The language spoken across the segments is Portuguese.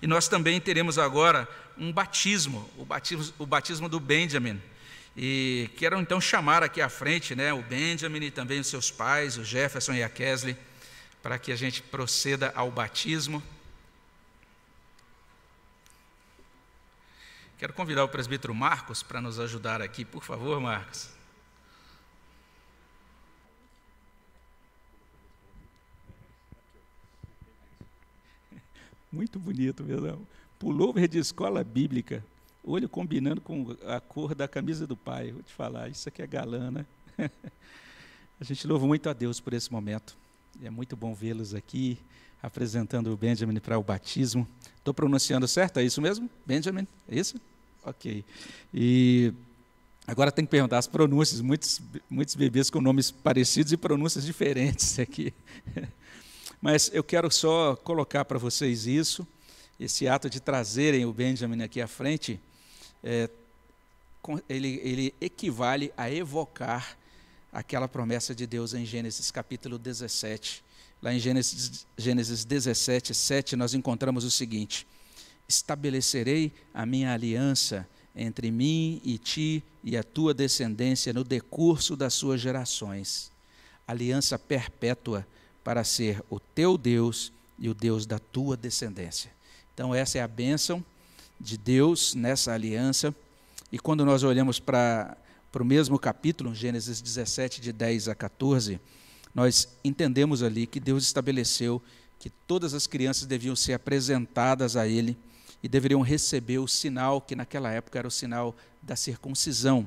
E nós também teremos agora um batismo, o batismo, o batismo do Benjamin. E quero então chamar aqui à frente né, o Benjamin e também os seus pais, o Jefferson e a Kesley, para que a gente proceda ao batismo. Quero convidar o presbítero Marcos para nos ajudar aqui, por favor, Marcos. Muito bonito mesmo. Pullover de escola bíblica. Olho combinando com a cor da camisa do pai. Vou te falar, isso aqui é galana. Né? a gente louva muito a Deus por esse momento. é muito bom vê-los aqui, apresentando o Benjamin para o batismo. Estou pronunciando certo? É isso mesmo? Benjamin? É isso? Ok. E agora tem que perguntar as pronúncias. Muitos, muitos bebês com nomes parecidos e pronúncias diferentes aqui. Mas eu quero só colocar para vocês isso, esse ato de trazerem o Benjamin aqui à frente, é, ele, ele equivale a evocar aquela promessa de Deus em Gênesis capítulo 17. Lá em Gênesis, Gênesis 17, 7, nós encontramos o seguinte: Estabelecerei a minha aliança entre mim e ti e a tua descendência no decurso das suas gerações, aliança perpétua para ser o teu Deus e o Deus da tua descendência. Então, essa é a bênção de Deus nessa aliança. E quando nós olhamos para o mesmo capítulo, Gênesis 17, de 10 a 14, nós entendemos ali que Deus estabeleceu que todas as crianças deviam ser apresentadas a Ele e deveriam receber o sinal, que naquela época era o sinal da circuncisão.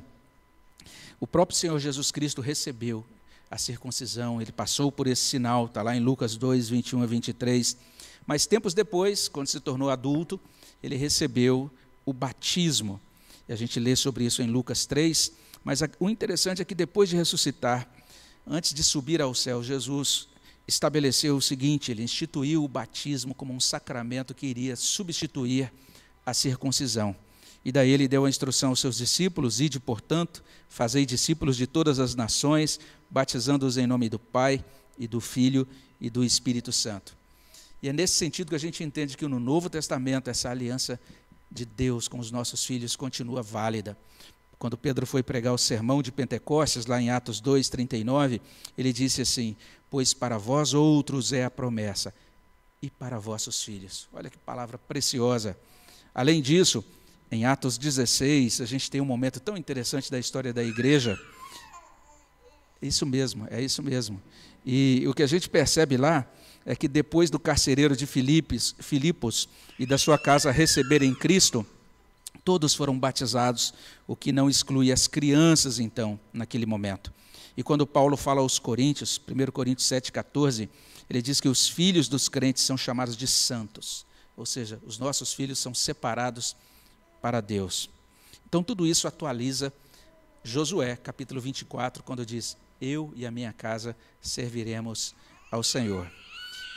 O próprio Senhor Jesus Cristo recebeu a circuncisão. Ele passou por esse sinal, está lá em Lucas 2, 21 a 23. Mas tempos depois, quando se tornou adulto, ele recebeu o batismo. E a gente lê sobre isso em Lucas 3. Mas o interessante é que depois de ressuscitar, antes de subir ao céu, Jesus estabeleceu o seguinte: ele instituiu o batismo como um sacramento que iria substituir a circuncisão. E daí ele deu a instrução aos seus discípulos: Ide, portanto, fazei discípulos de todas as nações, batizando-os em nome do Pai e do Filho e do Espírito Santo. E é nesse sentido que a gente entende que no Novo Testamento essa aliança de Deus com os nossos filhos continua válida. Quando Pedro foi pregar o sermão de Pentecostes, lá em Atos 2:39, ele disse assim: Pois para vós outros é a promessa, e para vossos filhos. Olha que palavra preciosa. Além disso, em Atos 16, a gente tem um momento tão interessante da história da igreja isso mesmo, é isso mesmo. E o que a gente percebe lá é que depois do carcereiro de Filipos, Filipos e da sua casa receberem Cristo, todos foram batizados, o que não exclui as crianças, então, naquele momento. E quando Paulo fala aos Coríntios, 1 Coríntios 7,14, ele diz que os filhos dos crentes são chamados de santos, ou seja, os nossos filhos são separados para Deus. Então, tudo isso atualiza Josué, capítulo 24, quando diz: eu e a minha casa serviremos ao Senhor.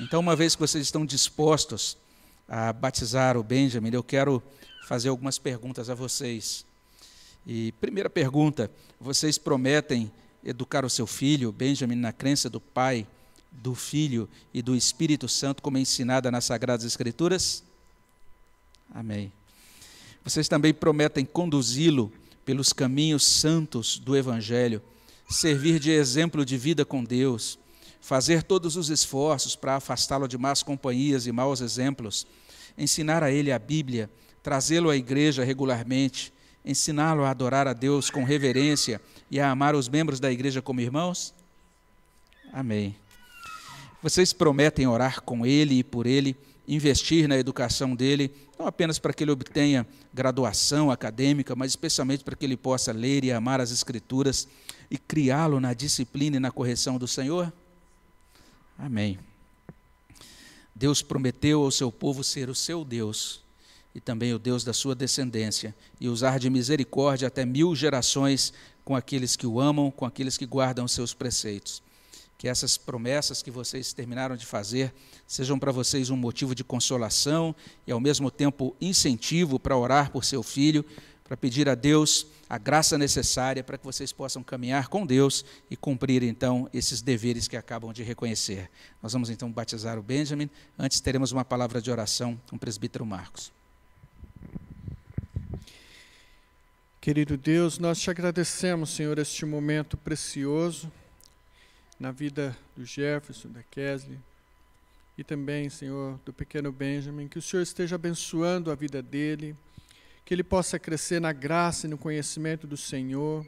Então, uma vez que vocês estão dispostos a batizar o Benjamin, eu quero fazer algumas perguntas a vocês. E primeira pergunta: vocês prometem educar o seu filho, Benjamin, na crença do Pai, do Filho e do Espírito Santo, como é ensinada nas Sagradas Escrituras? Amém. Vocês também prometem conduzi-lo pelos caminhos santos do Evangelho servir de exemplo de vida com Deus, fazer todos os esforços para afastá-lo de más companhias e maus exemplos, ensinar a ele a Bíblia, trazê-lo à igreja regularmente, ensiná-lo a adorar a Deus com reverência e a amar os membros da igreja como irmãos? Amém. Vocês prometem orar com ele e por ele, investir na educação dele, não apenas para que ele obtenha graduação acadêmica, mas especialmente para que ele possa ler e amar as Escrituras e criá-lo na disciplina e na correção do Senhor? Amém. Deus prometeu ao seu povo ser o seu Deus e também o Deus da sua descendência, e usar de misericórdia até mil gerações com aqueles que o amam, com aqueles que guardam seus preceitos que essas promessas que vocês terminaram de fazer sejam para vocês um motivo de consolação e, ao mesmo tempo, incentivo para orar por seu filho, para pedir a Deus a graça necessária para que vocês possam caminhar com Deus e cumprir, então, esses deveres que acabam de reconhecer. Nós vamos, então, batizar o Benjamin. Antes, teremos uma palavra de oração com o presbítero Marcos. Querido Deus, nós te agradecemos, Senhor, este momento precioso na vida do Jefferson, da Kesley, e também, Senhor, do pequeno Benjamin, que o Senhor esteja abençoando a vida dele, que ele possa crescer na graça e no conhecimento do Senhor,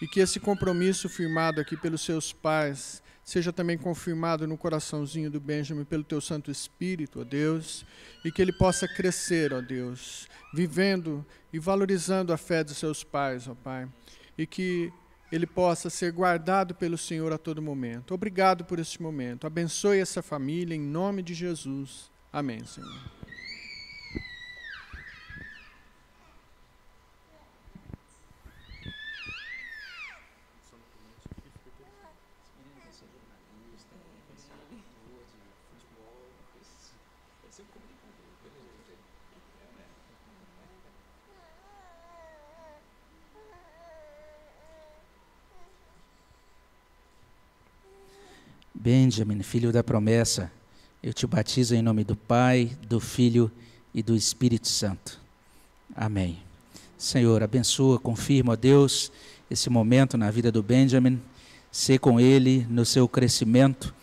e que esse compromisso firmado aqui pelos seus pais seja também confirmado no coraçãozinho do Benjamin pelo teu Santo Espírito, ó Deus, e que ele possa crescer, ó Deus, vivendo e valorizando a fé dos seus pais, ó Pai, e que ele possa ser guardado pelo Senhor a todo momento. Obrigado por este momento. Abençoe essa família em nome de Jesus. Amém, Senhor. Benjamin, filho da promessa, eu te batizo em nome do Pai, do Filho e do Espírito Santo. Amém. Senhor, abençoa, confirma, ó Deus, esse momento na vida do Benjamin, ser com ele no seu crescimento,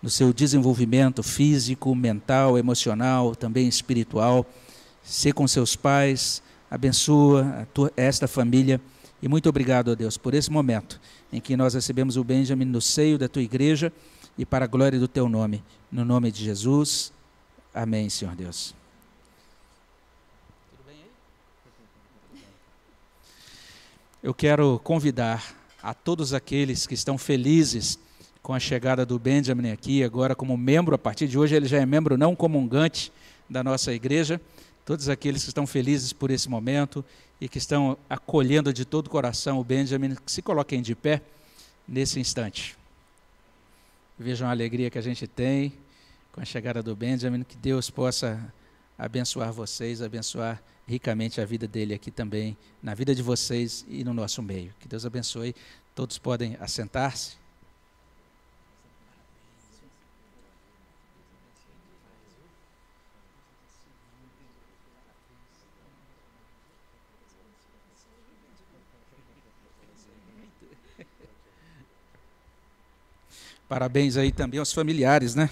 no seu desenvolvimento físico, mental, emocional, também espiritual. Ser com seus pais, abençoa tua, esta família e muito obrigado a Deus por esse momento em que nós recebemos o Benjamin no seio da tua igreja e para a glória do teu nome. No nome de Jesus. Amém, Senhor Deus. Eu quero convidar a todos aqueles que estão felizes com a chegada do Benjamin aqui, agora como membro, a partir de hoje ele já é membro não comungante da nossa igreja, todos aqueles que estão felizes por esse momento e que estão acolhendo de todo o coração o Benjamin, que se coloquem de pé nesse instante. Vejam a alegria que a gente tem com a chegada do Benjamin, que Deus possa abençoar vocês, abençoar ricamente a vida dele aqui também, na vida de vocês e no nosso meio. Que Deus abençoe. Todos podem assentar-se. Parabéns aí também aos familiares, né?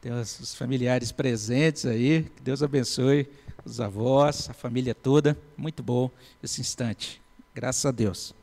Tem os familiares presentes aí. Que Deus abençoe os avós, a família toda. Muito bom esse instante. Graças a Deus.